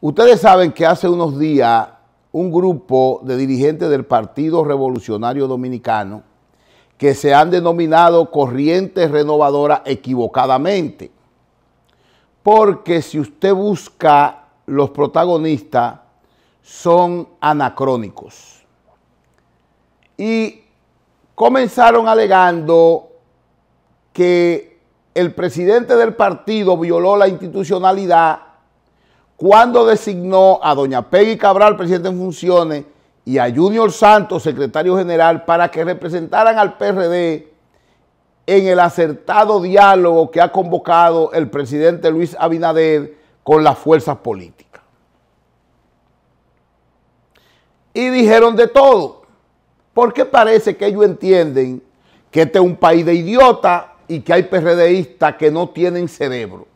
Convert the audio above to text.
Ustedes saben que hace unos días un grupo de dirigentes del Partido Revolucionario Dominicano que se han denominado corrientes renovadoras equivocadamente. Porque si usted busca los protagonistas son anacrónicos. Y comenzaron alegando que el presidente del partido violó la institucionalidad cuando designó a doña Peggy Cabral, presidente en funciones, y a Junior Santos, secretario general, para que representaran al PRD en el acertado diálogo que ha convocado el presidente Luis Abinader con las fuerzas políticas. Y dijeron de todo, porque parece que ellos entienden que este es un país de idiotas y que hay PRDistas que no tienen cerebro.